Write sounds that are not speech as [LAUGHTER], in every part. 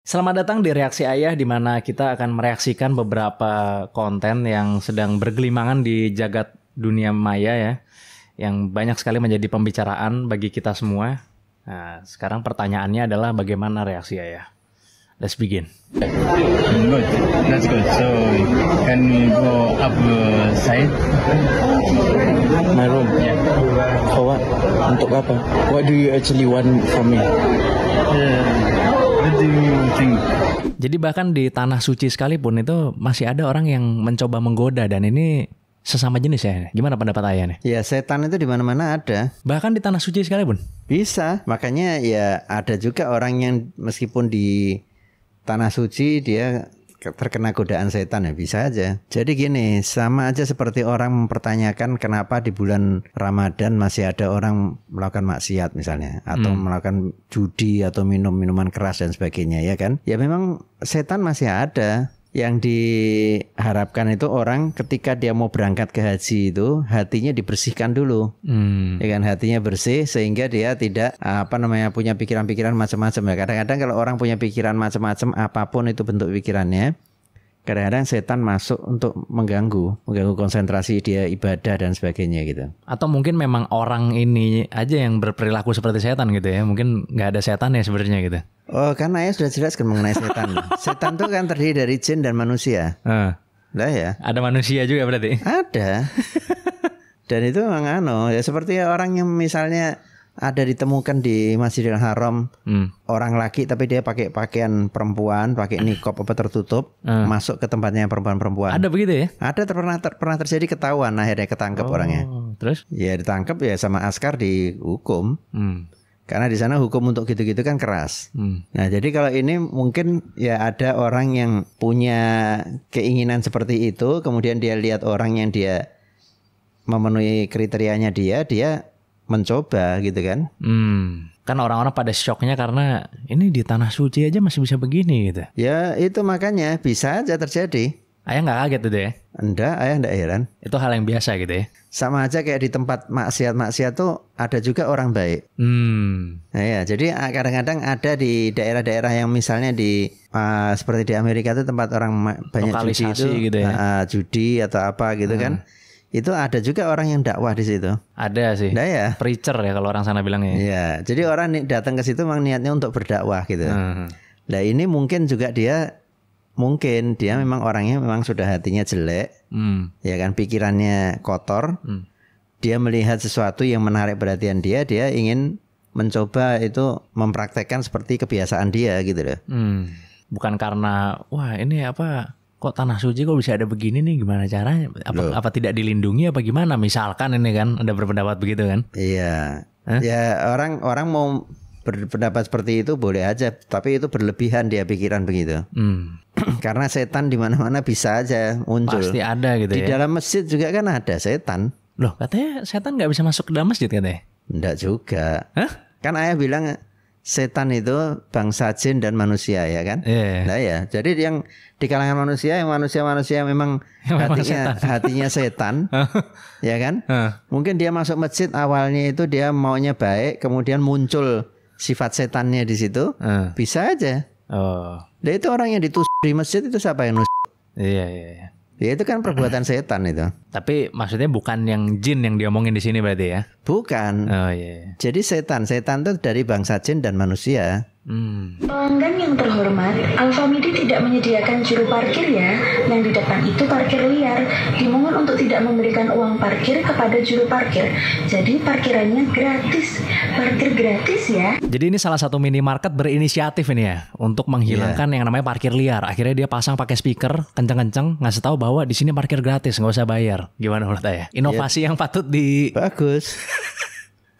Selamat datang di Reaksi Ayah di mana kita akan mereaksikan beberapa konten yang sedang bergelimangan di jagat dunia maya ya yang banyak sekali menjadi pembicaraan bagi kita semua. Nah, sekarang pertanyaannya adalah bagaimana reaksi Ayah? Let's begin. Good, that's good. So, can we go up side? My room? Yeah. For what? Untuk apa? What do you actually want from me? Yeah. Hmm. Jadi bahkan di tanah suci sekalipun itu masih ada orang yang mencoba menggoda dan ini sesama jenis ya. Gimana pendapat ayah nih? Ya setan itu di mana-mana ada. Bahkan di tanah suci sekalipun. Bisa. Makanya ya ada juga orang yang meskipun di tanah suci dia terkena godaan setan ya bisa aja. Jadi gini, sama aja seperti orang mempertanyakan kenapa di bulan Ramadan masih ada orang melakukan maksiat misalnya atau hmm. melakukan judi atau minum minuman keras dan sebagainya ya kan. Ya memang setan masih ada yang diharapkan itu orang ketika dia mau berangkat ke haji itu hatinya dibersihkan dulu, hmm. ya kan? hatinya bersih sehingga dia tidak apa namanya punya pikiran-pikiran macam-macam ya. Kadang-kadang kalau orang punya pikiran macam-macam apapun itu bentuk pikirannya, kadang-kadang setan masuk untuk mengganggu, mengganggu konsentrasi dia ibadah dan sebagainya gitu. Atau mungkin memang orang ini aja yang berperilaku seperti setan gitu ya, mungkin nggak ada setan ya sebenarnya gitu. Oh, karena ya sudah jelas kan mengenai setan. [LAUGHS] setan tuh kan terdiri dari jin dan manusia. Uh. Lah ya. Ada manusia juga berarti. Ada. [LAUGHS] dan itu memang anu ya seperti orang yang misalnya ada ditemukan di Masjidil Haram hmm. orang laki tapi dia pakai pakaian perempuan, pakai nikop apa tertutup, hmm. masuk ke tempatnya perempuan-perempuan. Ada begitu ya? Ada pernah ter, pernah terjadi ketahuan akhirnya ketangkep oh, orangnya. Terus? Ya ditangkap ya sama askar dihukum. Hmm. Karena di sana hukum untuk gitu-gitu kan keras. Hmm. Nah, jadi kalau ini mungkin ya ada orang yang punya keinginan seperti itu, kemudian dia lihat orang yang dia memenuhi kriterianya dia, dia mencoba gitu kan. Hmm. Kan orang-orang pada shocknya karena ini di tanah suci aja masih bisa begini gitu. Ya itu makanya bisa aja terjadi. Ayah nggak kaget tuh deh. Anda, ayah nggak heran. Itu hal yang biasa gitu ya. Sama aja kayak di tempat maksiat-maksiat tuh ada juga orang baik. Hmm. Nah, ya, jadi ah, kadang-kadang ada di daerah-daerah yang misalnya di uh, seperti di Amerika tuh tempat orang banyak judi itu, gitu ya. uh, judi atau apa gitu hmm. kan itu ada juga orang yang dakwah di situ. Ada sih. Ada ya. Preacher ya kalau orang sana bilangnya. Ya. Iya. Jadi orang datang ke situ memang niatnya untuk berdakwah gitu. Hmm. Nah ini mungkin juga dia mungkin dia hmm. memang orangnya memang sudah hatinya jelek, hmm. ya kan pikirannya kotor. Hmm. Dia melihat sesuatu yang menarik perhatian dia, dia ingin mencoba itu mempraktekkan seperti kebiasaan dia gitu loh. Hmm. Bukan karena wah ini apa kok tanah suci kok bisa ada begini nih gimana caranya apa apa tidak dilindungi apa gimana misalkan ini kan ada berpendapat begitu kan iya Hah? ya orang orang mau berpendapat seperti itu boleh aja tapi itu berlebihan dia pikiran begitu hmm. [CLEARS THROAT] karena setan di mana mana bisa aja muncul pasti ada gitu di ya? dalam masjid juga kan ada setan loh katanya setan nggak bisa masuk ke dalam masjid katanya Enggak juga Hah? kan ayah bilang setan itu bangsa jin dan manusia ya kan? Yeah. Iya. Nah ya, jadi yang di kalangan manusia yang manusia-manusia [LAUGHS] memang hatinya setan. hatinya setan, [LAUGHS] ya kan? Mungkin dia masuk masjid awalnya itu dia maunya baik, kemudian muncul sifat setannya di situ, bisa aja. Oh. Dan itu orang yang ditusuk di masjid itu siapa yang nusuk? Iya yeah, iya. Yeah, yeah. Ya itu kan perbuatan setan itu. Tapi maksudnya bukan yang jin yang diomongin di sini berarti ya? Bukan. Oh iya. Yeah. Jadi setan, setan itu dari bangsa jin dan manusia. Hmm. Pelanggan yang terhormat, Alfa Midi tidak menyediakan juru parkir ya. Yang di depan itu parkir liar. Dimohon untuk tidak memberikan uang parkir kepada juru parkir. Jadi parkirannya gratis. Parkir gratis ya. Jadi ini salah satu minimarket berinisiatif ini ya untuk menghilangkan yeah. yang namanya parkir liar. Akhirnya dia pasang pakai speaker kenceng-kenceng ngasih tahu bahwa di sini parkir gratis, nggak usah bayar. Gimana menurut saya? Inovasi yeah. yang patut di Bagus. [LAUGHS]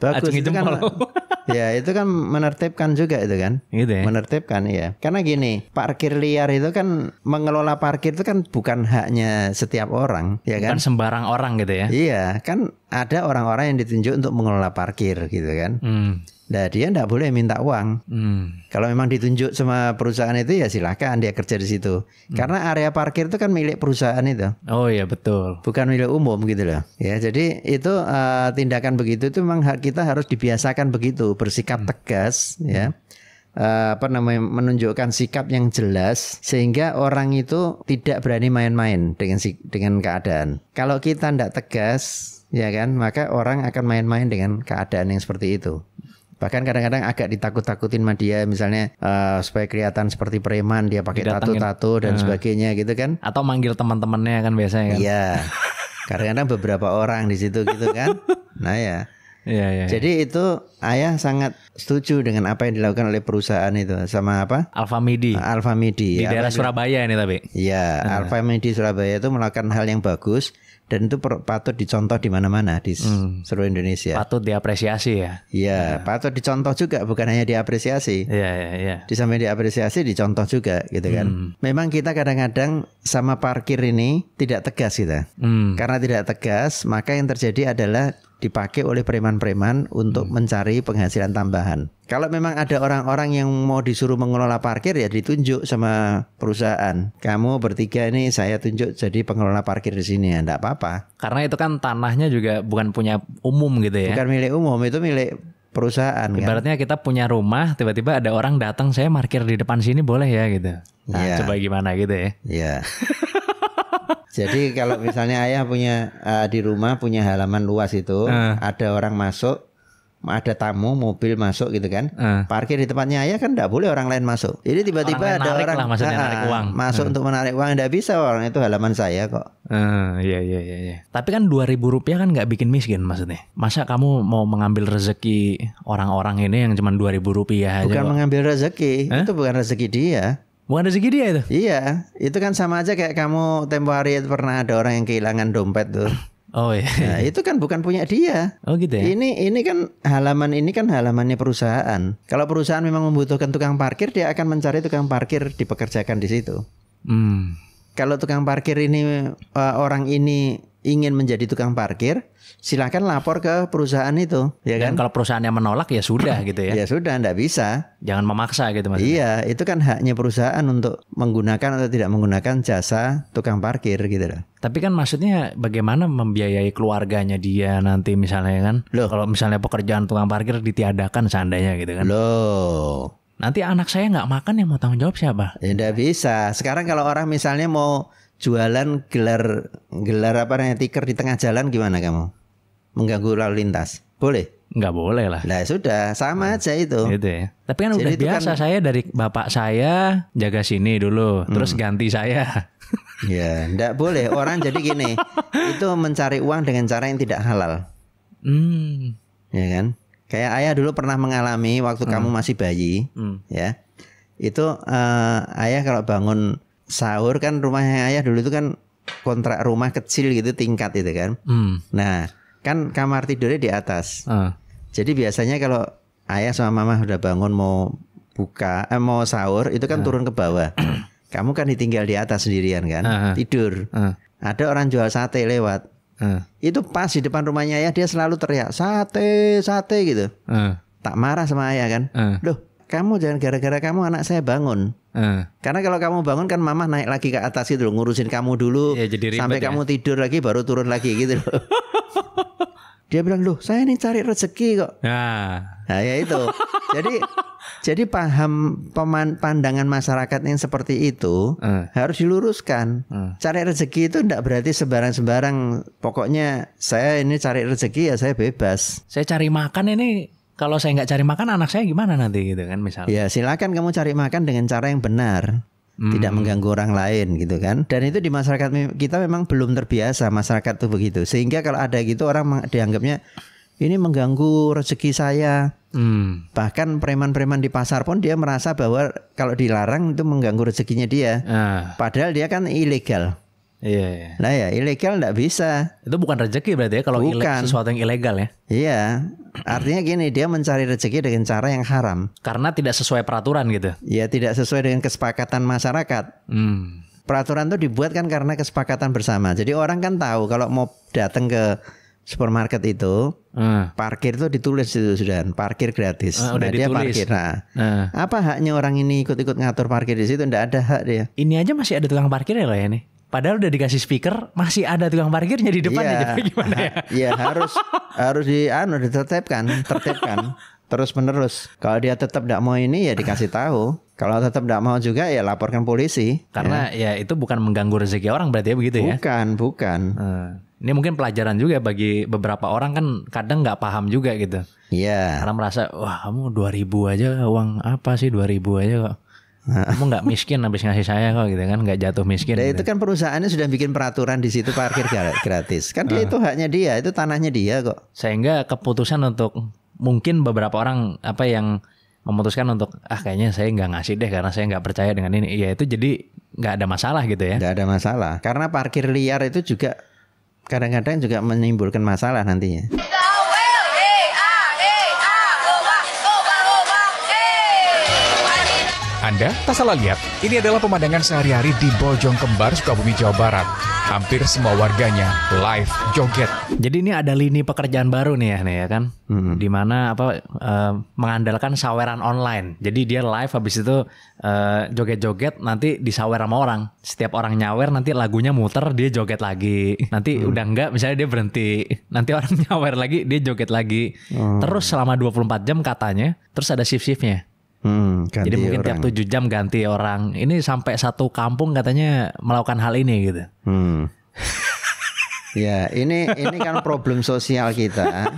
Bagus itu kan, [LAUGHS] ya itu kan menertibkan juga itu kan. Gitu ya? Menertibkan ya. Karena gini, parkir liar itu kan mengelola parkir itu kan bukan haknya setiap orang, ya kan? Bukan sembarang orang gitu ya. Iya, kan ada orang-orang yang ditunjuk untuk mengelola parkir gitu kan. Hmm. Nah dia tidak boleh minta uang. Hmm. Kalau memang ditunjuk sama perusahaan itu ya silakan dia kerja di situ. Hmm. Karena area parkir itu kan milik perusahaan itu. Oh iya betul. Bukan milik umum gitu loh. Ya jadi itu uh, tindakan begitu itu memang kita harus dibiasakan begitu bersikap hmm. tegas hmm. ya. Uh, apa namanya menunjukkan sikap yang jelas sehingga orang itu tidak berani main-main dengan dengan keadaan. Kalau kita tidak tegas, ya kan, maka orang akan main-main dengan keadaan yang seperti itu bahkan kadang-kadang agak ditakut-takutin sama dia misalnya uh, supaya kelihatan seperti preman dia pakai tato-tato dan uh, sebagainya gitu kan atau manggil teman-temannya kan biasanya kan iya [LAUGHS] kadang-kadang beberapa orang di situ gitu kan nah ya Ya, ya, Jadi itu ayah sangat setuju dengan apa yang dilakukan oleh perusahaan itu sama apa? Alfa Midi. Alfa Midi. Di ya, daerah Surabaya ini tapi. Iya, Alfa Midi Surabaya itu melakukan hal yang bagus dan itu patut dicontoh di mana-mana di hmm. seluruh Indonesia. Patut diapresiasi ya. Iya, ya. patut dicontoh juga bukan hanya diapresiasi. Iya, iya, iya. Di samping diapresiasi dicontoh juga gitu kan. Hmm. Memang kita kadang-kadang sama parkir ini tidak tegas kita. Hmm. Karena tidak tegas, maka yang terjadi adalah dipakai oleh preman-preman untuk hmm. mencari penghasilan tambahan. Kalau memang ada orang-orang yang mau disuruh mengelola parkir ya ditunjuk sama perusahaan. Kamu bertiga ini saya tunjuk jadi pengelola parkir di sini ya, enggak apa-apa. Karena itu kan tanahnya juga bukan punya umum gitu ya. Bukan milik umum, itu milik perusahaan. Kan? Ibaratnya kan? kita punya rumah, tiba-tiba ada orang datang, saya parkir di depan sini boleh ya gitu. Nah, yeah. coba gimana gitu ya. Iya. [LAUGHS] Jadi kalau misalnya ayah punya uh, di rumah punya halaman luas itu, uh. ada orang masuk, ada tamu mobil masuk gitu kan uh. parkir di tempatnya ayah kan tidak boleh orang lain masuk jadi tiba-tiba orang ada orang lah, uh, uang. masuk uh. untuk menarik uang tidak bisa orang itu halaman saya kok uh, iya iya iya tapi kan dua ribu rupiah kan nggak bikin miskin maksudnya masa kamu mau mengambil rezeki orang-orang ini yang cuma dua ribu rupiah bukan aja mengambil rezeki huh? itu bukan rezeki dia Bukan rezeki dia itu? Iya, itu kan sama aja kayak kamu tempo hari pernah ada orang yang kehilangan dompet tuh. Oh iya. Nah, itu kan bukan punya dia. Oh gitu ya. Ini ini kan halaman ini kan halamannya perusahaan. Kalau perusahaan memang membutuhkan tukang parkir, dia akan mencari tukang parkir dipekerjakan di situ. Hmm. Kalau tukang parkir ini eh, orang ini ingin menjadi tukang parkir, silahkan lapor ke perusahaan itu, ya Dan kan? kalau perusahaan yang menolak ya sudah [CLEARS THROAT] gitu ya. ya sudah, tidak bisa. Jangan memaksa gitu mas. Iya, itu kan haknya perusahaan untuk menggunakan atau tidak menggunakan jasa tukang parkir gitu loh. Tapi kan maksudnya bagaimana membiayai keluarganya dia nanti misalnya kan? Loh. Kalau misalnya pekerjaan tukang parkir ditiadakan seandainya gitu kan? Loh. Nanti anak saya nggak makan yang mau tanggung jawab siapa? Ya, ndak bisa. Sekarang kalau orang misalnya mau jualan gelar gelar apa namanya tiker di tengah jalan gimana kamu? Mengganggu lalu lintas. Boleh? Nggak boleh lah. Nah sudah sama nah, aja itu. gitu ya. Tapi kan Jadi udah biasa kan, saya dari bapak saya jaga sini dulu, hmm. terus ganti saya. Ya, ndak boleh. Orang jadi gini, [LAUGHS] itu mencari uang dengan cara yang tidak halal. Hmm. Ya kan? Kayak ayah dulu pernah mengalami waktu hmm. kamu masih bayi, hmm. ya. Itu uh, ayah kalau bangun sahur kan rumahnya ayah dulu itu kan kontrak rumah kecil gitu tingkat itu kan. Hmm. Nah kan kamar tidurnya di atas. Uh. Jadi biasanya kalau ayah sama mama udah bangun mau buka eh, mau sahur itu kan uh. turun ke bawah. [CLEARS THROAT] Kamu kan ditinggal di atas sendirian kan uh ah. -huh. tidur. Uh. Ada orang jual sate lewat. Uh. Itu pas di depan rumahnya ayah dia selalu teriak sate sate gitu. Uh. Tak marah sama ayah kan. Uh. Loh kamu jangan gara-gara kamu anak saya bangun. Eh. Karena kalau kamu bangun kan mama naik lagi ke atas gitu loh, ngurusin kamu dulu ya, jadi sampai ya. kamu tidur lagi baru turun lagi gitu loh. [LAUGHS] Dia bilang, "Loh, saya ini cari rezeki kok." Nah, nah ya itu. jadi [LAUGHS] jadi paham peman, pandangan masyarakat yang seperti itu uh. harus diluruskan. Uh. Cari rezeki itu tidak berarti sembarang-sembarang. Pokoknya saya ini cari rezeki ya saya bebas. Saya cari makan ini kalau saya nggak cari makan anak saya gimana nanti gitu kan misalnya ya silakan kamu cari makan dengan cara yang benar hmm. tidak mengganggu orang lain gitu kan dan itu di masyarakat kita memang belum terbiasa masyarakat tuh begitu sehingga kalau ada gitu orang dianggapnya ini mengganggu rezeki saya hmm. bahkan preman-preman di pasar pun dia merasa bahwa kalau dilarang itu mengganggu rezekinya dia ah. padahal dia kan ilegal Iya, iya. Nah ya ilegal nggak bisa. Itu bukan rezeki berarti ya kalau bukan. sesuatu yang ilegal ya. Iya, Artinya gini, dia mencari rezeki dengan cara yang haram. Karena tidak sesuai peraturan gitu. Ya, tidak sesuai dengan kesepakatan masyarakat. Hmm. Peraturan itu dibuat kan karena kesepakatan bersama. Jadi orang kan tahu kalau mau datang ke supermarket itu, hmm. parkir itu ditulis itu sudah, parkir gratis. Uh, udah nah, dia parkir. Nah, hmm. apa haknya orang ini ikut-ikut ngatur parkir di situ? Tidak ada hak dia. Ini aja masih ada tukang parkir ya loh ya nih. Padahal udah dikasih speaker, masih ada tukang parkirnya di depan yeah. [LAUGHS] Gimana ya? [LAUGHS] Iya, harus harus di anu ditetapkan, tertibkan terus menerus. Kalau dia tetap tidak mau ini ya dikasih tahu. Kalau tetap tidak mau juga ya laporkan polisi. Karena ya, ya itu bukan mengganggu rezeki orang berarti ya begitu bukan, ya? Bukan, bukan. Hmm. Ini mungkin pelajaran juga bagi beberapa orang kan kadang nggak paham juga gitu. Iya. Yeah. Karena merasa wah kamu dua ribu aja uang apa sih dua ribu aja kok Nah. Kamu nggak miskin habis ngasih saya kok gitu kan nggak jatuh miskin. Dan nah, gitu. itu kan perusahaannya sudah bikin peraturan di situ parkir gratis. Kan dia ah. itu haknya dia, itu tanahnya dia kok. Sehingga keputusan untuk mungkin beberapa orang apa yang memutuskan untuk ah kayaknya saya nggak ngasih deh karena saya nggak percaya dengan ini. Iya itu jadi nggak ada masalah gitu ya. Nggak ada masalah karena parkir liar itu juga kadang-kadang juga menimbulkan masalah nantinya. Anda tak salah lihat, ini adalah pemandangan sehari-hari di Bojong Kembar, Sukabumi, Jawa Barat. Hampir semua warganya live joget. Jadi ini ada lini pekerjaan baru nih ya, nih ya kan? Hmm. Dimana apa uh, mengandalkan saweran online. Jadi dia live habis itu uh, joget-joget, nanti disawer sama orang. Setiap orang nyawer, nanti lagunya muter, dia joget lagi. Nanti hmm. udah enggak, misalnya dia berhenti. Nanti orang [LAUGHS] nyawer lagi, dia joget lagi. Hmm. Terus selama 24 jam katanya, terus ada shift-shiftnya. Hmm, Jadi mungkin orang. tiap tujuh jam ganti orang. Ini sampai satu kampung katanya melakukan hal ini gitu. Hmm. [LAUGHS] ya, ini ini kan problem sosial kita.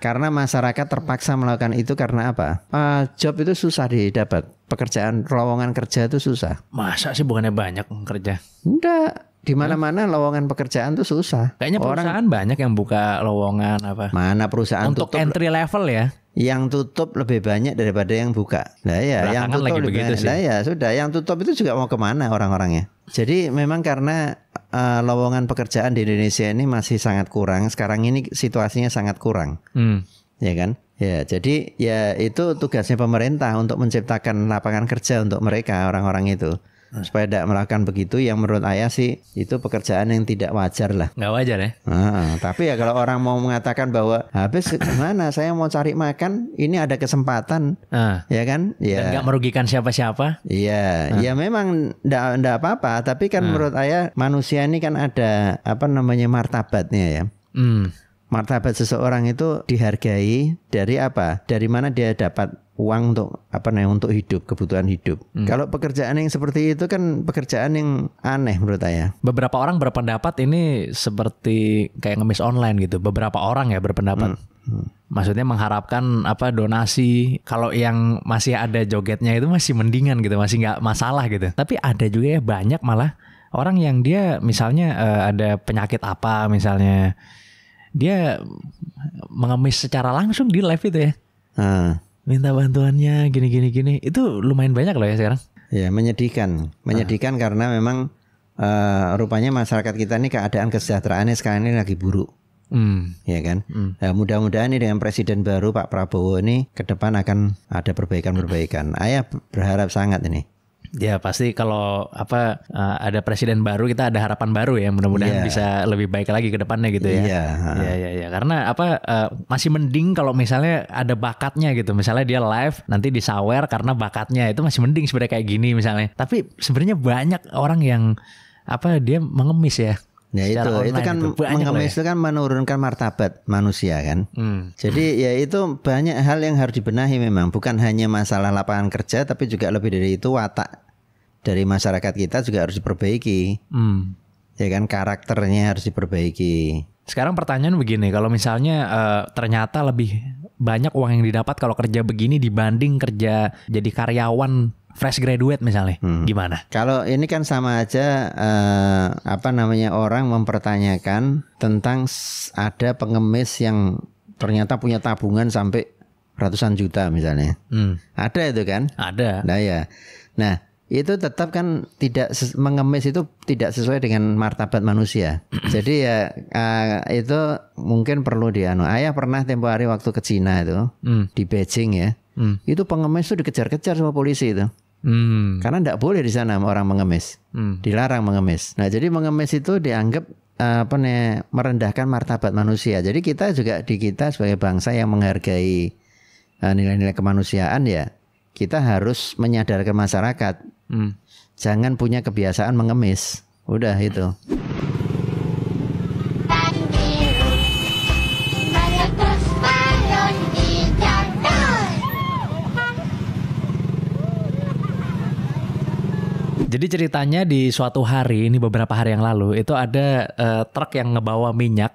karena masyarakat terpaksa melakukan itu karena apa? Uh, job itu susah didapat. Pekerjaan lowongan kerja itu susah. Masa sih bukannya banyak kerja? Enggak. Di mana-mana lowongan pekerjaan tuh susah. Kayaknya perusahaan Orang, banyak yang buka lowongan apa. Mana perusahaan untuk tutup. entry level ya? yang tutup lebih banyak daripada yang buka. Nah ya, yang tutup lagi lebih banyak. Sih. Nah ya sudah, yang tutup itu juga mau kemana orang-orangnya? Jadi memang karena uh, lowongan pekerjaan di Indonesia ini masih sangat kurang. Sekarang ini situasinya sangat kurang, hmm. ya kan? Ya, jadi ya itu tugasnya pemerintah untuk menciptakan lapangan kerja untuk mereka orang-orang itu hmm. supaya tidak melakukan begitu yang menurut ayah sih itu pekerjaan yang tidak wajar lah nggak wajar ya nah, tapi ya kalau orang mau mengatakan bahwa habis gimana saya mau cari makan ini ada kesempatan ah. ya kan ya nggak merugikan siapa-siapa iya ah. ya memang ndak apa-apa tapi kan ah. menurut ayah manusia ini kan ada apa namanya martabatnya ya hmm martabat seseorang itu dihargai dari apa? Dari mana dia dapat uang untuk apa namanya untuk hidup, kebutuhan hidup. Hmm. Kalau pekerjaan yang seperti itu kan pekerjaan yang aneh menurut saya. Beberapa orang berpendapat ini seperti kayak ngemis online gitu. Beberapa orang ya berpendapat. Hmm. Hmm. Maksudnya mengharapkan apa donasi kalau yang masih ada jogetnya itu masih mendingan gitu, masih nggak masalah gitu. Tapi ada juga ya banyak malah orang yang dia misalnya uh, ada penyakit apa misalnya dia mengemis secara langsung di live itu ya. Hmm. Minta bantuannya gini gini gini. Itu lumayan banyak loh ya sekarang. Ya menyedihkan, menyedihkan hmm. karena memang uh, rupanya masyarakat kita ini keadaan kesejahteraannya sekarang ini lagi buruk. Hmm. Ya kan. Hmm. Ya, mudah-mudahan ini dengan presiden baru Pak Prabowo ini ke depan akan ada perbaikan-perbaikan. Ayah berharap sangat ini. Ya pasti kalau apa eh, ada presiden baru kita ada harapan baru ya mudah-mudahan yeah. bisa lebih baik lagi ke depannya gitu ya. Iya. Yeah. Iya iya ya. karena apa eh, masih mending kalau misalnya ada bakatnya gitu. Misalnya dia live nanti disawer karena bakatnya itu masih mending sebenarnya kayak gini misalnya. Tapi sebenarnya banyak orang yang apa dia mengemis ya Ya itu, itu kan itu mengemis itu kan menurunkan martabat manusia kan. Hmm. Jadi ya itu banyak hal yang harus dibenahi memang. Bukan hanya masalah lapangan kerja, tapi juga lebih dari itu watak dari masyarakat kita juga harus diperbaiki. Hmm. Ya kan karakternya harus diperbaiki. Sekarang pertanyaan begini, kalau misalnya uh, ternyata lebih banyak uang yang didapat kalau kerja begini dibanding kerja jadi karyawan fresh graduate misalnya hmm. gimana? Kalau ini kan sama aja uh, apa namanya orang mempertanyakan tentang ada pengemis yang ternyata punya tabungan sampai ratusan juta misalnya. Hmm. Ada itu kan? Ada. Nah ya. Nah, itu tetap kan tidak mengemis itu tidak sesuai dengan martabat manusia. [CLEARS THROAT] Jadi ya uh, itu mungkin perlu dianu. Ayah pernah tempo hari waktu ke Cina itu hmm. di Beijing ya hmm. itu pengemis itu dikejar-kejar sama polisi itu. Hmm. Karena tidak boleh di sana orang mengemis, hmm. dilarang mengemis. Nah, jadi mengemis itu dianggap eh, apa nih merendahkan martabat manusia. Jadi kita juga di kita sebagai bangsa yang menghargai eh, nilai-nilai kemanusiaan ya, kita harus menyadarkan masyarakat, hmm. jangan punya kebiasaan mengemis. Udah itu. Jadi ceritanya di suatu hari ini beberapa hari yang lalu itu ada uh, truk yang ngebawa minyak,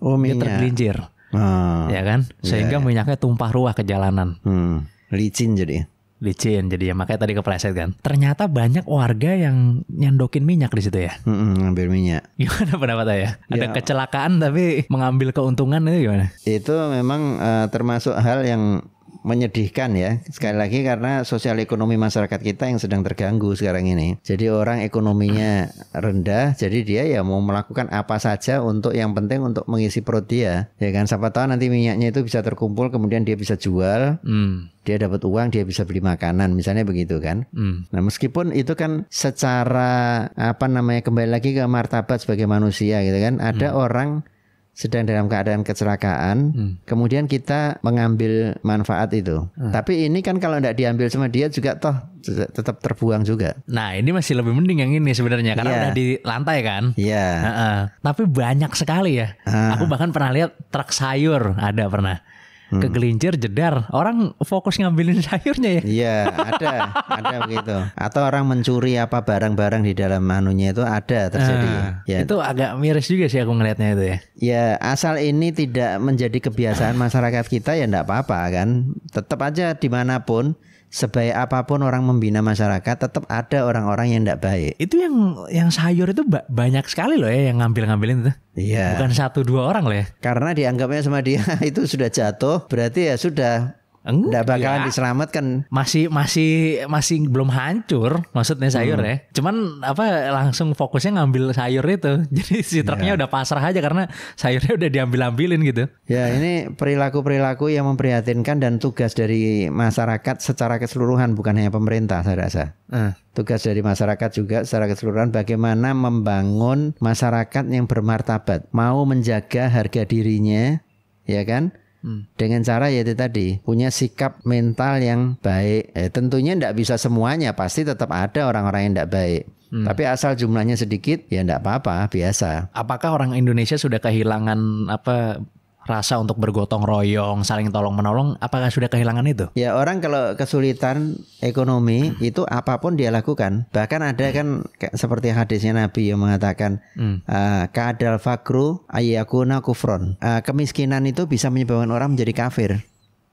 oh, minyak. tergelincir, oh, ya kan, iya, sehingga yeah. minyaknya tumpah ruah ke jalanan. Hmm, licin jadi licin jadi ya makanya tadi kepleset kan ternyata banyak warga yang nyandokin minyak di situ ya mm ngambil minyak [LAUGHS] gimana pendapat saya ada ya, kecelakaan tapi mengambil keuntungan itu gimana itu memang uh, termasuk hal yang menyedihkan ya sekali hmm. lagi karena sosial ekonomi masyarakat kita yang sedang terganggu sekarang ini jadi orang ekonominya rendah jadi dia ya mau melakukan apa saja untuk yang penting untuk mengisi perut dia ya kan siapa tahu nanti minyaknya itu bisa terkumpul kemudian dia bisa jual hmm dia dapat uang dia bisa beli makanan misalnya begitu kan hmm. nah meskipun itu kan secara apa namanya kembali lagi ke martabat sebagai manusia gitu kan ada hmm. orang sedang dalam keadaan kecelakaan, hmm. kemudian kita mengambil manfaat itu. Hmm. Tapi ini kan kalau tidak diambil sama dia juga toh tetap terbuang juga. Nah ini masih lebih mending yang ini sebenarnya karena yeah. udah di lantai kan. Iya. Yeah. Uh -uh. Tapi banyak sekali ya. Uh. Aku bahkan pernah lihat truk sayur ada pernah hmm. kegelincir jedar orang fokus ngambilin [LAUGHS] sayurnya ya iya ada ada begitu atau orang mencuri apa barang-barang di dalam anunya itu ada terjadi uh, ya. itu agak miris juga sih aku ngelihatnya itu ya ya asal ini tidak menjadi kebiasaan masyarakat kita ya enggak apa-apa kan tetap aja dimanapun sebaik apapun orang membina masyarakat tetap ada orang-orang yang tidak baik. Itu yang yang sayur itu banyak sekali loh ya yang ngambil-ngambilin itu. Iya. Bukan satu dua orang loh ya. Karena dianggapnya sama dia [LAUGHS] itu sudah jatuh, berarti ya sudah Enggak bakalan iya. diselamatkan. Masih masih masih belum hancur maksudnya sayur Hmm. Ya. Cuman apa langsung fokusnya ngambil sayur itu. [LAUGHS] Jadi si truknya ya. udah pasrah aja karena sayurnya udah diambil-ambilin gitu. Ya, ini perilaku-perilaku yang memprihatinkan dan tugas dari masyarakat secara keseluruhan bukan hanya pemerintah saya rasa. Uh. Tugas dari masyarakat juga secara keseluruhan bagaimana membangun masyarakat yang bermartabat, mau menjaga harga dirinya, ya kan? Hmm. Dengan cara yaitu tadi punya sikap mental yang baik. Eh, tentunya tidak bisa semuanya, pasti tetap ada orang-orang yang tidak baik. Hmm. Tapi asal jumlahnya sedikit ya tidak apa-apa, biasa. Apakah orang Indonesia sudah kehilangan apa rasa untuk bergotong royong, saling tolong menolong, apakah sudah kehilangan itu? Ya orang kalau kesulitan ekonomi hmm. itu apapun dia lakukan. Bahkan ada hmm. kan seperti hadisnya Nabi yang mengatakan hmm. ah, kadal fakru ayakuna kufron. Ah, kemiskinan itu bisa menyebabkan orang menjadi kafir.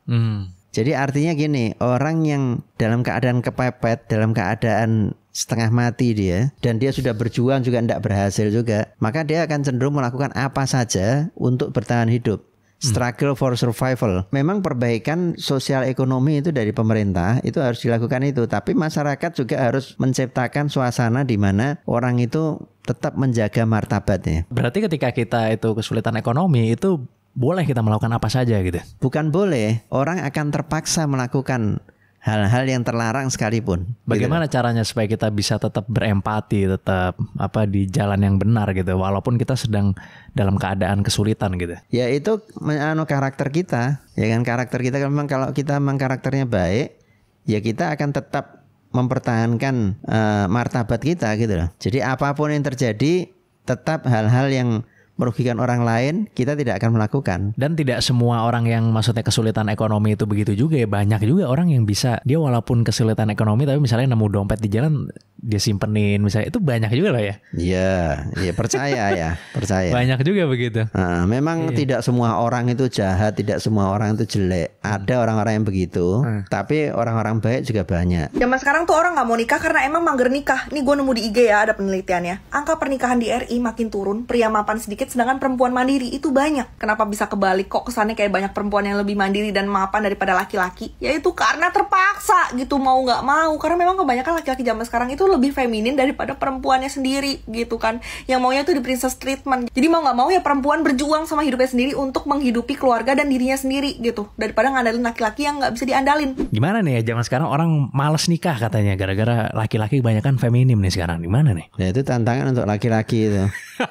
Hmm. Jadi artinya gini, orang yang dalam keadaan kepepet, dalam keadaan setengah mati dia dan dia sudah berjuang juga tidak berhasil juga, maka dia akan cenderung melakukan apa saja untuk bertahan hidup. Hmm. Struggle for survival. Memang perbaikan sosial ekonomi itu dari pemerintah itu harus dilakukan itu, tapi masyarakat juga harus menciptakan suasana di mana orang itu tetap menjaga martabatnya. Berarti ketika kita itu kesulitan ekonomi itu boleh kita melakukan apa saja gitu. Bukan boleh, orang akan terpaksa melakukan hal-hal yang terlarang sekalipun. Gitu. Bagaimana gitu. caranya supaya kita bisa tetap berempati, tetap apa di jalan yang benar gitu, walaupun kita sedang dalam keadaan kesulitan gitu. Ya itu anu karakter kita, ya kan karakter kita kan memang kalau kita memang karakternya baik, ya kita akan tetap mempertahankan uh, martabat kita gitu loh. Jadi apapun yang terjadi tetap hal-hal yang merugikan orang lain, kita tidak akan melakukan. Dan tidak semua orang yang maksudnya kesulitan ekonomi itu begitu juga ya. Banyak juga orang yang bisa dia walaupun kesulitan ekonomi tapi misalnya nemu dompet di jalan dia simpenin misalnya itu banyak juga loh ya. Iya, iya percaya [LAUGHS] ya, percaya. Banyak juga begitu. Nah, memang iya. tidak semua orang itu jahat, tidak semua orang itu jelek. Ada orang-orang yang begitu, hmm. tapi orang-orang baik juga banyak. Zaman sekarang tuh orang nggak mau nikah karena emang mangger nikah. Nih gue nemu di IG ya ada penelitiannya. Angka pernikahan di RI makin turun, pria mapan sedikit sedikit sedangkan perempuan mandiri itu banyak kenapa bisa kebalik kok kesannya kayak banyak perempuan yang lebih mandiri dan mapan daripada laki-laki yaitu karena terpaksa gitu mau nggak mau karena memang kebanyakan laki-laki zaman sekarang itu lebih feminin daripada perempuannya sendiri gitu kan yang maunya tuh di princess treatment jadi mau nggak mau ya perempuan berjuang sama hidupnya sendiri untuk menghidupi keluarga dan dirinya sendiri gitu daripada ngandalin laki-laki yang nggak bisa diandalin gimana nih ya zaman sekarang orang males nikah katanya gara-gara laki-laki kebanyakan feminim nih sekarang gimana nih ya itu tantangan untuk laki-laki itu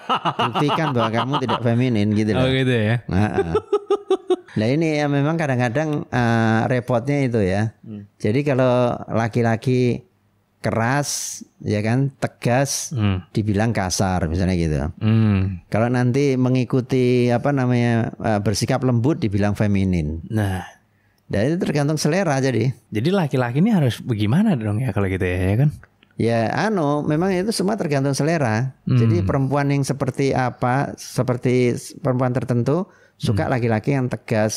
[LAUGHS] buktikan bahwa kamu tidak [LAUGHS] feminin gitu loh. Oh gitu ya. Nah, nah ini ya memang kadang-kadang uh, repotnya itu ya. Hmm. Jadi kalau laki-laki keras ya kan tegas hmm. dibilang kasar misalnya gitu hmm. kalau nanti mengikuti apa namanya uh, bersikap lembut dibilang feminin nah dan nah, itu tergantung selera jadi jadi laki-laki ini harus bagaimana dong ya kalau gitu ya, ya kan Ya, anu, memang itu semua tergantung selera. Hmm. Jadi perempuan yang seperti apa, seperti perempuan tertentu suka hmm. laki-laki hmm. yang tegas,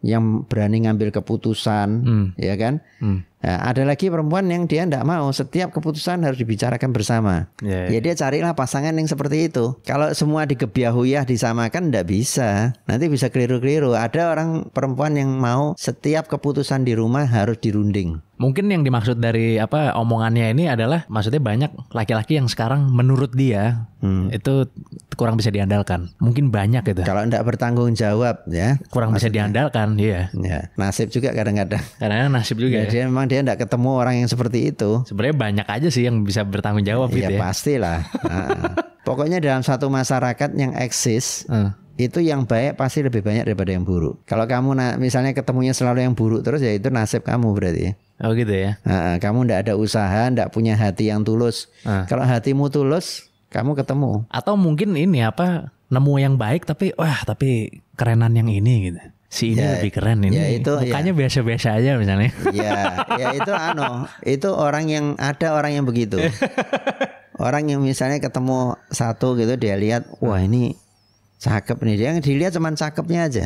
yang berani ngambil keputusan, hmm. ya kan? Hmm. Ya, ada lagi perempuan yang dia tidak mau setiap keputusan harus dibicarakan bersama. Yeah, yeah. Ya dia carilah pasangan yang seperti itu. Kalau semua digebiahuyah disamakan tidak bisa. Nanti bisa keliru-keliru. Ada orang perempuan yang mau setiap keputusan di rumah harus dirunding. Mungkin yang dimaksud dari apa omongannya ini adalah maksudnya banyak laki-laki yang sekarang menurut dia hmm. itu kurang bisa diandalkan. Mungkin banyak gitu. Kalau tidak bertanggung jawab ya. Kurang maksudnya. bisa diandalkan, iya. Ya. Nasib juga kadang-kadang. Karena kadang nasib juga. Jadi ya. ya. memang dia tidak ketemu orang yang seperti itu. Sebenarnya banyak aja sih yang bisa bertanggung jawab ya, gitu ya. Pastilah. nah. [LAUGHS] Pokoknya dalam satu masyarakat yang eksis. Hmm itu yang baik pasti lebih banyak daripada yang buruk. Kalau kamu misalnya ketemunya selalu yang buruk terus ya itu nasib kamu berarti. Ya. Oh gitu ya. Nah, kamu ndak ada usaha, ndak punya hati yang tulus. Nah. Kalau hatimu tulus, kamu ketemu. Atau mungkin ini apa nemu yang baik tapi wah tapi kerenan yang ini gitu. Si ini ya, lebih keren ini. Ya itu ya. mukanya biasa biasa-biasa aja misalnya. Ya, ya itu ano, itu orang yang ada orang yang begitu. [LAUGHS] orang yang misalnya ketemu satu gitu dia lihat, wah ini cakep nih dia dilihat cuman cakepnya aja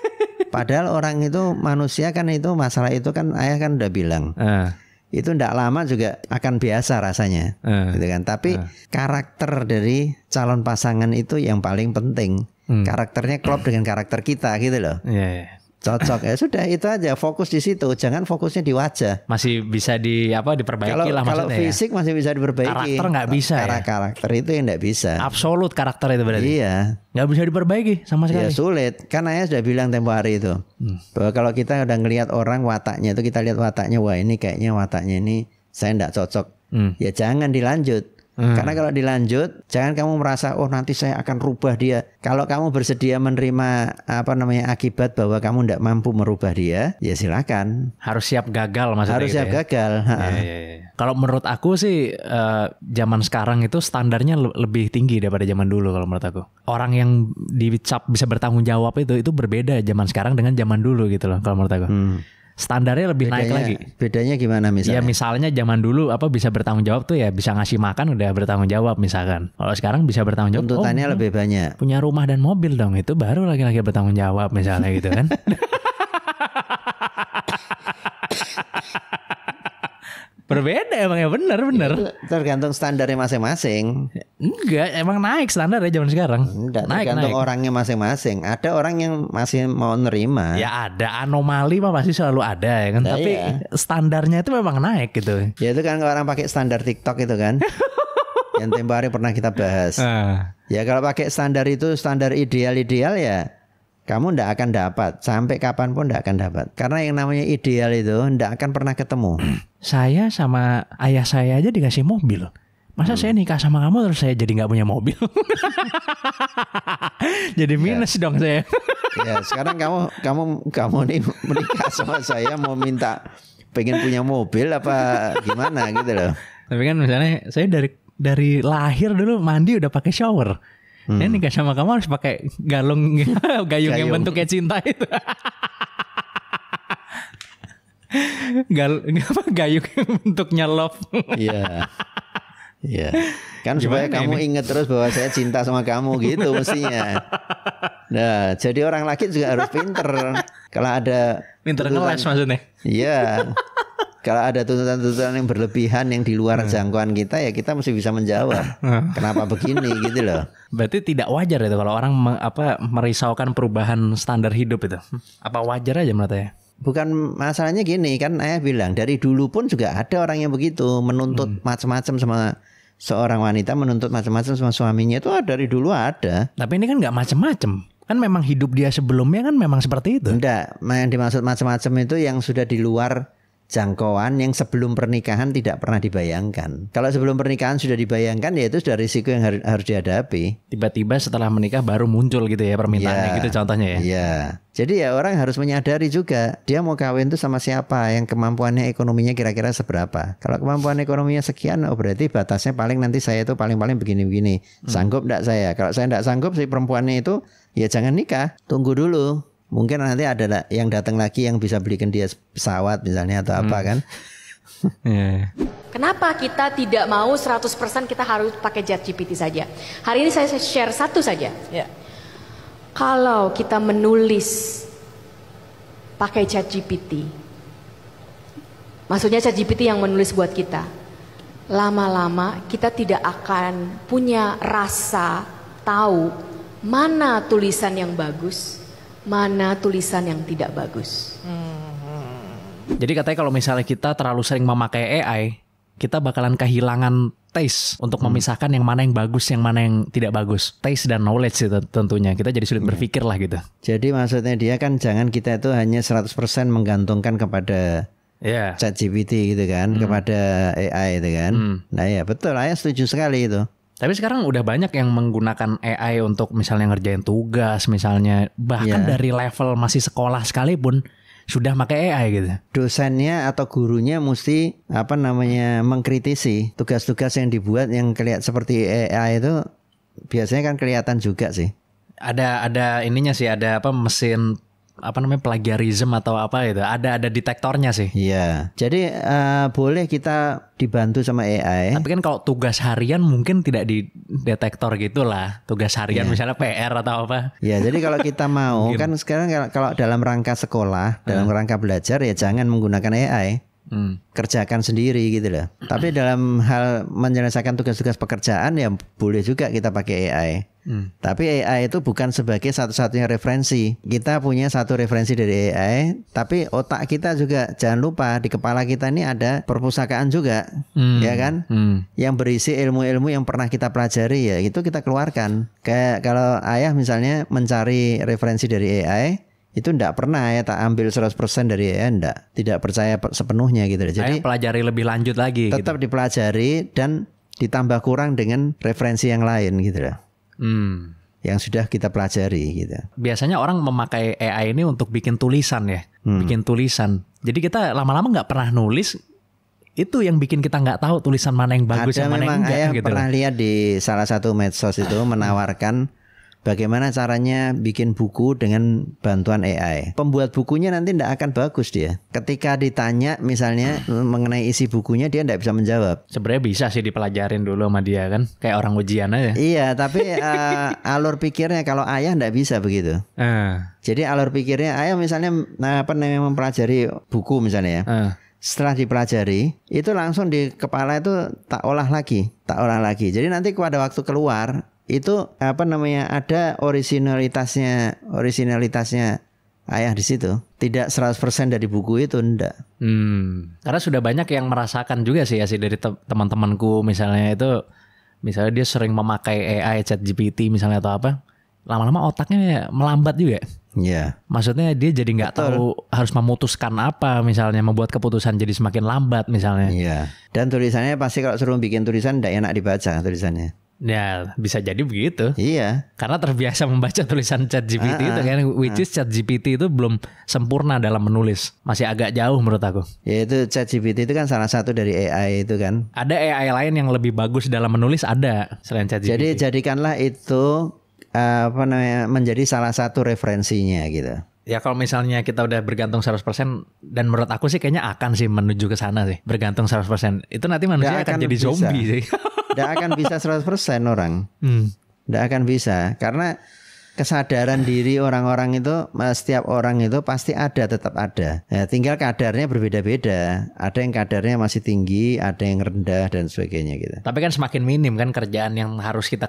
[LAUGHS] padahal orang itu manusia kan itu masalah itu kan ayah kan udah bilang uh. itu ndak lama juga akan biasa rasanya uh. gitu kan tapi uh. karakter dari calon pasangan itu yang paling penting hmm. karakternya klop dengan karakter kita gitu loh yeah, yeah cocok ya sudah itu aja fokus di situ jangan fokusnya di wajah masih bisa di apa diperbaiki kalau, lah maksudnya kalau ya. fisik ya? masih bisa diperbaiki karakter nggak bisa Kar ya? karakter itu yang nggak bisa absolut karakter itu berarti iya nggak bisa diperbaiki sama sekali ya sulit karena saya sudah bilang tempo hari itu hmm. bahwa kalau kita udah ngelihat orang wataknya itu kita lihat wataknya wah ini kayaknya wataknya ini saya nggak cocok hmm. ya jangan dilanjut Hmm. Karena kalau dilanjut, jangan kamu merasa oh nanti saya akan rubah dia. Kalau kamu bersedia menerima apa namanya akibat bahwa kamu tidak mampu merubah dia, ya silakan. Harus siap gagal mas. Harus gitu siap ya? gagal. Ya, ya, ya. Kalau menurut aku sih uh, zaman sekarang itu standarnya lebih tinggi daripada zaman dulu kalau menurut aku. Orang yang dicap bisa bertanggung jawab itu itu berbeda zaman sekarang dengan zaman dulu gitu loh kalau menurut aku. Hmm standarnya lebih bedanya, naik lagi. Bedanya gimana misalnya? Ya misalnya zaman dulu apa bisa bertanggung jawab tuh ya bisa ngasih makan udah bertanggung jawab misalkan. Kalau sekarang bisa bertanggung jawab. Tuntutannya oh, lebih hmm, banyak. Punya rumah dan mobil dong itu baru lagi-lagi bertanggung jawab misalnya gitu kan. [LAUGHS] Berbeda emang ya bener bener. Iya, tergantung standarnya masing-masing. Enggak, emang naik standar ya zaman sekarang. Enggak, naik, tergantung naik. orangnya masing-masing. Ada orang yang masih mau nerima. Ya ada anomali mah pasti selalu ada ya kan. Nah, Tapi ya. standarnya itu memang naik gitu. Ya itu kan orang pakai standar TikTok itu kan. [LAUGHS] yang tempo hari pernah kita bahas. Uh. Ya kalau pakai standar itu standar ideal-ideal ya kamu tidak akan dapat sampai kapanpun tidak akan dapat karena yang namanya ideal itu tidak akan pernah ketemu. [CLEARS THROAT] Saya sama ayah saya aja dikasih mobil. Masa hmm. saya nikah sama kamu terus saya jadi nggak punya mobil? [LAUGHS] jadi iya. minus ya. dong saya. [LAUGHS] ya sekarang kamu kamu kamu nih menikah sama saya mau minta pengen punya mobil apa gimana gitu loh. Tapi kan misalnya saya dari dari lahir dulu mandi udah pakai shower. Hmm. Dan nikah sama kamu harus pakai galung gayung, [LAUGHS] gayung. yang bentuknya cinta itu. Gal, [LAUGHS] apa gayung yang bentuknya love. Iya. Iya. Kan Gimana supaya ini? kamu ingat terus bahwa saya cinta sama kamu gitu mestinya. Nah, jadi orang laki juga harus pinter. Kalau ada pinter ngeles maksudnya. Iya kalau ada tuntutan-tuntutan yang berlebihan yang di luar iya. jangkauan kita ya kita mesti bisa menjawab [LAUGHS] nah. kenapa begini gitu loh. Berarti tidak wajar itu kalau orang me, apa merisaukan perubahan standar hidup itu. Apa wajar aja menurut saya? Bukan masalahnya gini kan ayah bilang dari dulu pun juga ada orang yang begitu menuntut hmm. macam-macam sama seorang wanita menuntut macam-macam sama suaminya itu dari dulu ada. Tapi ini kan nggak macam-macam kan memang hidup dia sebelumnya kan memang seperti itu. Enggak, yang dimaksud macam-macam itu yang sudah di luar jangkauan yang sebelum pernikahan tidak pernah dibayangkan. Kalau sebelum pernikahan sudah dibayangkan ya itu sudah risiko yang har harus dihadapi. Tiba-tiba setelah menikah baru muncul gitu ya permintaannya yeah. gitu contohnya ya. Iya. Jadi ya orang harus menyadari juga dia mau kawin itu sama siapa yang kemampuannya ekonominya kira-kira seberapa. Kalau kemampuan ekonominya sekian oh berarti batasnya paling nanti saya itu paling-paling begini-begini. Hmm. Sanggup enggak saya? Kalau saya enggak sanggup si perempuannya itu ya jangan nikah, tunggu dulu mungkin nanti ada yang datang lagi yang bisa belikan dia pesawat misalnya atau hmm. apa kan [LAUGHS] iya, iya. Kenapa kita tidak mau 100% kita harus pakai GPT saja? Hari ini saya share satu saja. Yeah. Kalau kita menulis pakai Chat GPT, maksudnya Chat GPT yang menulis buat kita, lama-lama kita tidak akan punya rasa tahu mana tulisan yang bagus, mana tulisan yang tidak bagus. Hmm. Jadi katanya kalau misalnya kita terlalu sering memakai AI, kita bakalan kehilangan taste untuk hmm. memisahkan yang mana yang bagus, yang mana yang tidak bagus. Taste dan knowledge itu tentunya. Kita jadi sulit hmm. berpikir lah gitu. Jadi maksudnya dia kan jangan kita itu hanya 100% menggantungkan kepada yeah. chat GPT gitu kan, hmm. kepada AI itu kan. Hmm. Nah ya betul, saya setuju sekali itu. Tapi sekarang udah banyak yang menggunakan AI untuk misalnya ngerjain tugas, misalnya bahkan yeah. dari level masih sekolah sekalipun sudah pakai AI gitu. Dosennya atau gurunya mesti apa namanya mengkritisi tugas-tugas yang dibuat yang kelihatan seperti AI itu biasanya kan kelihatan juga sih. Ada ada ininya sih, ada apa mesin apa namanya plagiarism atau apa itu ada ada detektornya sih iya jadi uh, boleh kita dibantu sama AI tapi kan kalau tugas harian mungkin tidak di detektor gitulah tugas harian ya. misalnya PR atau apa Iya, jadi kalau kita mau kan sekarang kalau dalam rangka sekolah dalam uh. rangka belajar ya jangan menggunakan AI Hmm. kerjakan sendiri gitu loh. Hmm. Tapi dalam hal menyelesaikan tugas-tugas pekerjaan ya boleh juga kita pakai AI. Hmm. Tapi AI itu bukan sebagai satu-satunya referensi. Kita punya satu referensi dari AI, tapi otak kita juga jangan lupa di kepala kita ini ada perpustakaan juga, hmm. ya kan? Hmm. Yang berisi ilmu-ilmu yang pernah kita pelajari ya itu kita keluarkan. Kayak kalau ayah misalnya mencari referensi dari AI, itu ndak pernah ya tak ambil 100% dari ya ndak tidak percaya sepenuhnya gitu jadi Ayah pelajari lebih lanjut lagi gitu. tetap gitu. dipelajari dan ditambah kurang dengan referensi yang lain gitu lah hmm. yang sudah kita pelajari gitu biasanya orang memakai AI ini untuk bikin tulisan ya hmm. bikin tulisan jadi kita lama-lama nggak pernah nulis itu yang bikin kita nggak tahu tulisan mana yang bagus Ada yang mana yang enggak. ayah gitu pernah lihat di salah satu medsos itu [CLEARS THROAT] menawarkan bagaimana caranya bikin buku dengan bantuan AI. Pembuat bukunya nanti tidak akan bagus dia. Ketika ditanya misalnya [CLEARS THROAT] mengenai isi bukunya dia tidak bisa menjawab. Sebenarnya bisa sih dipelajarin dulu sama dia kan, kayak orang ujian aja. Iya, tapi uh, [LAUGHS] alur pikirnya kalau ayah tidak bisa begitu. Uh. Jadi alur pikirnya ayah misalnya nah, apa namanya mempelajari buku misalnya ya. Uh setelah dipelajari itu langsung di kepala itu tak olah lagi tak olah lagi jadi nanti pada waktu keluar itu apa namanya ada originalitasnya originalitasnya ayah di situ tidak 100% dari buku itu ndak hmm. karena sudah banyak yang merasakan juga sih ya sih dari te teman-temanku misalnya itu misalnya dia sering memakai AI chat GPT misalnya atau apa lama-lama otaknya ya melambat juga Iya. Yeah. Maksudnya dia jadi nggak tahu harus memutuskan apa misalnya membuat keputusan jadi semakin lambat misalnya. Iya. Yeah. Dan tulisannya pasti kalau suruh bikin tulisan tidak enak dibaca tulisannya. Ya bisa jadi begitu. Iya. Karena terbiasa membaca tulisan Chat GPT uh, uh, itu ah, ah, kan, ah. which uh. is Chat GPT itu belum sempurna dalam menulis, masih agak jauh menurut aku. Ya itu Chat GPT itu kan salah satu dari AI itu kan. Ada AI lain yang lebih bagus dalam menulis ada selain Chat GPT. Jadi jadikanlah itu apa namanya menjadi salah satu referensinya gitu ya kalau misalnya kita udah bergantung 100% dan menurut aku sih kayaknya akan sih menuju ke sana sih bergantung 100% itu nanti manusia akan, akan jadi zombie bisa. sih tidak akan bisa 100% orang tidak hmm. akan bisa karena kesadaran diri orang-orang itu eh, setiap orang itu pasti ada tetap ada ya, tinggal kadarnya berbeda-beda ada yang kadarnya masih tinggi ada yang rendah dan sebagainya gitu tapi kan semakin minim kan kerjaan yang harus kita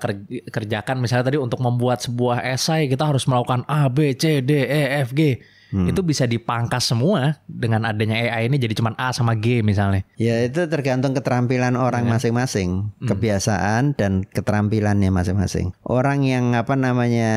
kerjakan misalnya tadi untuk membuat sebuah esai kita harus melakukan A B C D E F G hmm. itu bisa dipangkas semua dengan adanya AI ini jadi cuma A sama G misalnya. Ya itu tergantung keterampilan orang iya. masing-masing, hmm. kebiasaan dan keterampilannya masing-masing. Orang yang apa namanya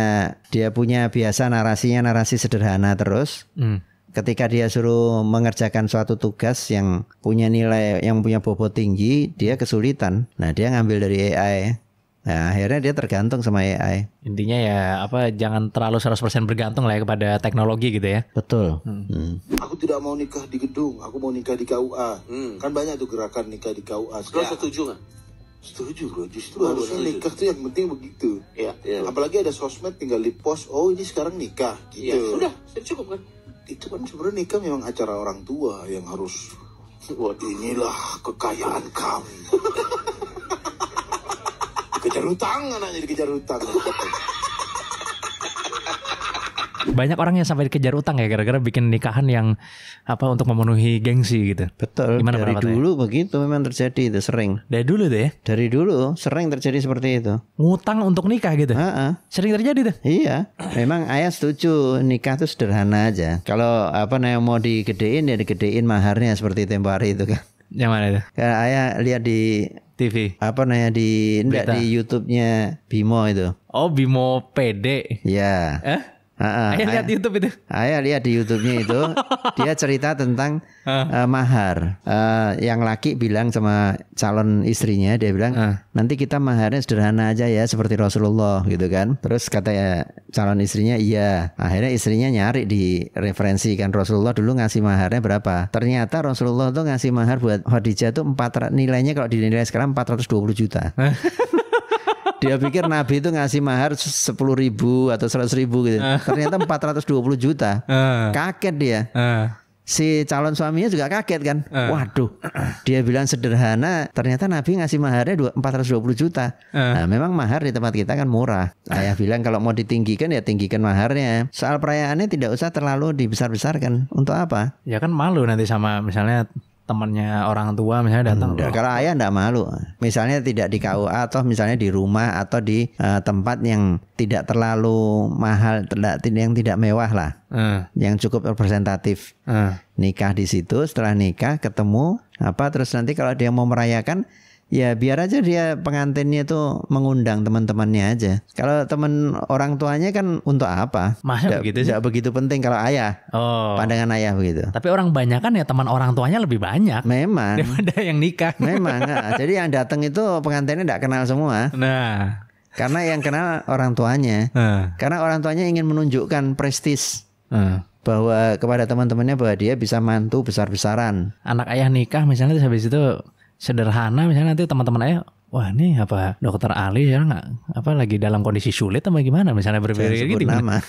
dia punya biasa narasinya narasi sederhana terus. Hmm ketika dia suruh mengerjakan suatu tugas yang punya nilai yang punya bobot tinggi dia kesulitan nah dia ngambil dari AI Ya, akhirnya dia tergantung sama AI. Intinya ya apa jangan terlalu 100% bergantung lah ya kepada teknologi gitu ya. Betul. Hmm. Hmm. Aku tidak mau nikah di gedung, aku mau nikah di KUA. Hmm. Kan banyak tuh gerakan nikah di KUA. Kau setuju nggak? Setuju bro, justru oh, harusnya nikah tuh yang penting begitu. Ya, Ya. Apalagi ada sosmed tinggal di post, oh ini sekarang nikah. Gitu. Ya, sudah, sudah cukup kan? Itu kan sebenarnya nikah memang acara orang tua yang harus. buat Inilah kekayaan kami. [LAUGHS] utang, hutang kan, anaknya dikejar hutang banyak orang yang sampai dikejar utang ya gara-gara bikin nikahan yang apa untuk memenuhi gengsi gitu. Betul. Gimana dari dulu ya? begitu memang terjadi itu sering. Dari dulu deh. ya? Dari dulu sering terjadi seperti itu. Ngutang untuk nikah gitu. Uh-uh. Sering terjadi tuh. Iya. Memang ayah setuju nikah itu sederhana aja. Kalau apa namanya mau digedein ya digedein maharnya seperti tempo hari itu kan. Yang mana itu? Karena ayah lihat di TV. Apa namanya di enggak di YouTube-nya Bimo itu. Oh, Bimo PD. Iya. Eh? Uh, ayah lihat di YouTube itu. Ayah lihat di YouTube-nya itu [LAUGHS] dia cerita tentang uh. mahar. Uh, yang laki bilang sama calon istrinya dia bilang uh. nanti kita maharnya sederhana aja ya seperti Rasulullah gitu kan. Terus kata ya, calon istrinya iya. Akhirnya istrinya nyari di referensi kan Rasulullah dulu ngasih maharnya berapa. Ternyata Rasulullah tuh ngasih mahar buat Khadijah tuh ratus, nilainya kalau dinilai sekarang 420 juta. [LAUGHS] dia pikir Nabi itu ngasih mahar sepuluh ribu atau seratus ribu gitu. Ah. ratus Ternyata 420 juta. Ah. Kaget dia. Ah. Si calon suaminya juga kaget kan. Waduh, dia bilang sederhana. Ternyata Nabi ngasih maharnya 420 juta. puluh Nah, memang mahar di tempat kita kan murah. Ayah bilang kalau mau ditinggikan ya tinggikan maharnya. Soal perayaannya tidak usah terlalu dibesar-besarkan. Untuk apa? Ya kan malu nanti sama misalnya temannya orang tua misalnya datang. Hmm, kalau ayah enggak malu. Misalnya tidak di KUA atau misalnya di rumah atau di uh, tempat yang tidak terlalu mahal, tidak yang tidak mewah lah. Hmm. Yang cukup representatif. Hmm. Nikah di situ, setelah nikah ketemu apa terus nanti kalau dia mau merayakan ya biar aja dia pengantinnya tuh mengundang teman-temannya aja. Kalau teman orang tuanya kan untuk apa? Masa begitu sih? Tidak begitu penting kalau ayah. Oh. Pandangan ayah begitu. Tapi orang banyak kan ya teman orang tuanya lebih banyak. Memang. Daripada yang nikah. Memang. [LAUGHS] nah, jadi yang datang itu pengantinnya tidak kenal semua. Nah. Karena yang kenal orang tuanya. Nah. Karena orang tuanya ingin menunjukkan prestis. Nah bahwa kepada teman-temannya bahwa dia bisa mantu besar-besaran. Anak ayah nikah misalnya terus habis itu sederhana misalnya nanti teman-teman ayah wah ini apa dokter ahli ya nggak apa lagi dalam kondisi sulit atau gimana misalnya berbeda gitu nama [LAUGHS]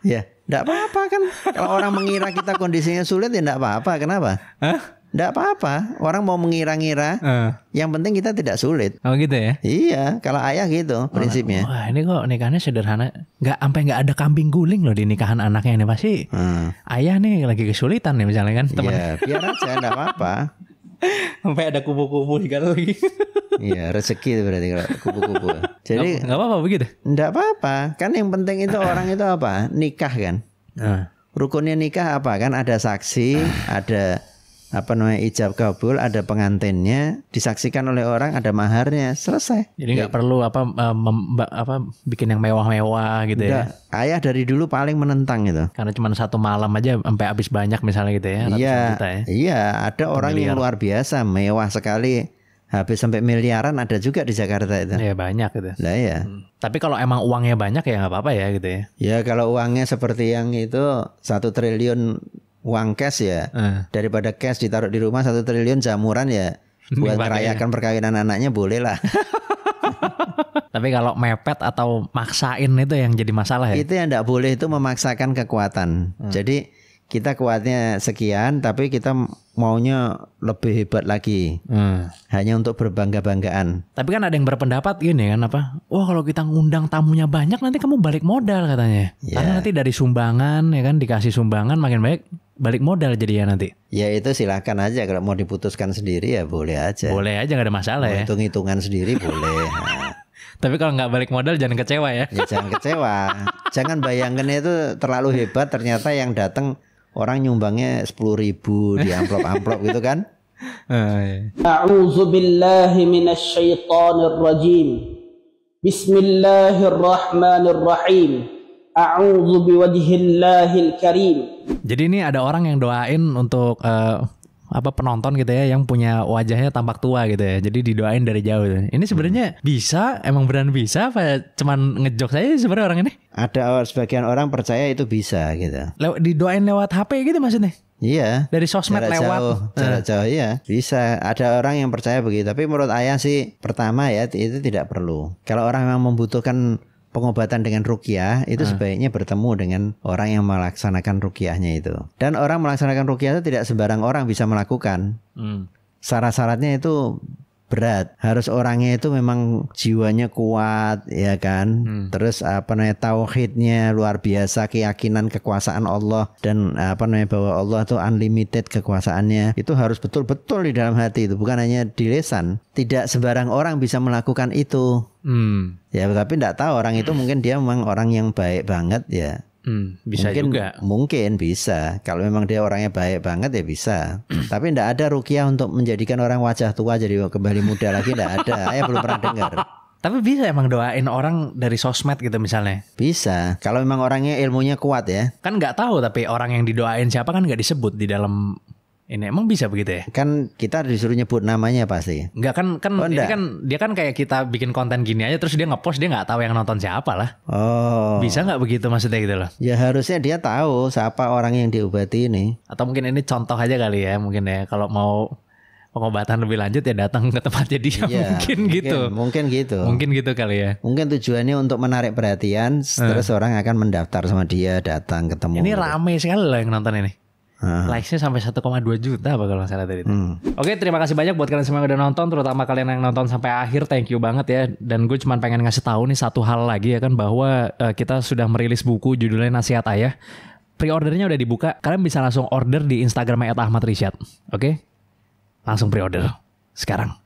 ya tidak apa-apa kan kalau orang mengira kita kondisinya sulit ya tidak apa-apa kenapa Hah? Enggak apa-apa, orang mau mengira-ngira. Uh. Yang penting kita tidak sulit. Oh gitu ya? Iya, kalau ayah gitu prinsipnya. Wah ini kok nikahnya sederhana. Enggak sampai enggak ada kambing guling loh di nikahan anaknya ini pasti. Uh. Hmm. Ayah nih lagi kesulitan nih misalnya kan teman. Iya, biar aja enggak apa-apa. [LAUGHS] sampai ada kubu-kubu segala lagi. [LAUGHS] Iya rezeki itu berarti kalau kubu kupu Jadi enggak apa-apa begitu. Nggak apa-apa. Kan yang penting itu [COUGHS] orang itu apa? Nikah kan. Uh. Rukunnya nikah apa kan? Ada saksi, [COUGHS] ada apa namanya ijab kabul ada pengantinnya disaksikan oleh orang ada maharnya selesai jadi nggak ya. perlu apa eh, mem, apa bikin yang mewah-mewah gitu Udah. ya ayah dari dulu paling menentang gitu karena cuma satu malam aja sampai habis banyak misalnya gitu ya iya ya? iya ada Pemiliar. orang yang luar biasa mewah sekali habis sampai miliaran ada juga di Jakarta itu. Ya banyak gitu. Nah ya. Hmm. Tapi kalau emang uangnya banyak ya nggak apa-apa ya gitu ya. Ya kalau uangnya seperti yang itu satu triliun uang cash ya uh. daripada cash ditaruh di rumah satu triliun jamuran ya [LAUGHS] buat merayakan ya. perkawinan anaknya boleh lah. [LAUGHS] Tapi kalau mepet atau maksain itu yang jadi masalah ya. Itu yang tidak boleh itu memaksakan kekuatan. Hmm. Jadi kita kuatnya sekian tapi kita maunya lebih hebat lagi hmm. hanya untuk berbangga banggaan tapi kan ada yang berpendapat gini kan apa wah kalau kita ngundang tamunya banyak nanti kamu balik modal katanya yeah. karena nanti dari sumbangan ya kan dikasih sumbangan makin baik balik modal jadi ya nanti ya itu silahkan aja kalau mau diputuskan sendiri ya boleh aja boleh aja nggak ada masalah mau ya hitung hitungan sendiri boleh [LAUGHS] Tapi kalau nggak balik modal jangan kecewa ya. ya jangan kecewa. jangan bayangkan itu terlalu hebat ternyata yang datang orang nyumbangnya sepuluh ribu di amplop-amplop gitu kan? [LAUGHS] Ah, iya. Jadi ini ada orang yang doain untuk uh, apa penonton gitu ya yang punya wajahnya tampak tua gitu ya. Jadi didoain dari jauh. Gitu. Ini sebenarnya hmm. bisa, emang beran bisa apa cuman ngejok saya sebenarnya orang ini? Ada sebagian orang percaya itu bisa gitu. Lew didoain lewat HP gitu maksudnya? Iya. Dari sosmed jarak lewat. Jauh, nah. jarak jauh iya. Bisa. Ada orang yang percaya begitu. Tapi menurut ayah sih pertama ya itu tidak perlu. Kalau orang memang membutuhkan pengobatan dengan rukyah itu hmm. sebaiknya bertemu dengan orang yang melaksanakan rukyahnya itu. Dan orang melaksanakan rukyah itu tidak sembarang orang bisa melakukan. Hmm. Syarat-syaratnya itu berat harus orangnya itu memang jiwanya kuat ya kan hmm. terus apa namanya tauhidnya luar biasa keyakinan kekuasaan Allah dan apa namanya bahwa Allah itu unlimited kekuasaannya itu harus betul-betul di dalam hati itu bukan hanya di lesan tidak sembarang orang bisa melakukan itu hmm. ya tapi tidak tahu orang itu mungkin dia memang orang yang baik banget ya Hmm, bisa mungkin, juga. Mungkin bisa. Kalau memang dia orangnya baik banget ya bisa. Tapi tidak ada rukiah untuk menjadikan orang wajah tua jadi kembali muda lagi tidak ada. [LAUGHS] Saya belum pernah dengar. Tapi bisa emang doain orang dari sosmed gitu misalnya? Bisa. Kalau memang orangnya ilmunya kuat ya. Kan nggak tahu tapi orang yang didoain siapa kan nggak disebut di dalam ini emang bisa begitu ya? Kan kita disuruh nyebut namanya pasti. Enggak kan kan oh, ini kan dia kan kayak kita bikin konten gini aja terus dia ngepost dia nggak tahu yang nonton siapa lah. Oh. Bisa nggak begitu maksudnya gitu loh? Ya harusnya dia tahu siapa orang yang diobati ini. Atau mungkin ini contoh aja kali ya mungkin ya kalau mau pengobatan lebih lanjut ya datang ke tempatnya dia ya, [LAUGHS] mungkin, mungkin gitu mungkin gitu mungkin gitu kali ya mungkin tujuannya untuk menarik perhatian hmm. terus orang akan mendaftar sama dia datang ketemu ini gitu. rame sekali loh yang nonton ini Uh. Likesnya sampai 1,2 juta apa kalau salah tadi. Hmm. Oke, terima kasih banyak buat kalian semua yang udah nonton, terutama kalian yang nonton sampai akhir. Thank you banget ya. Dan gue cuma pengen ngasih tahu nih satu hal lagi ya kan bahwa uh, kita sudah merilis buku judulnya Nasihat Ayah. Pre-ordernya udah dibuka. Kalian bisa langsung order di Instagramnya Ahmad Rishad. Oke? Langsung pre-order sekarang.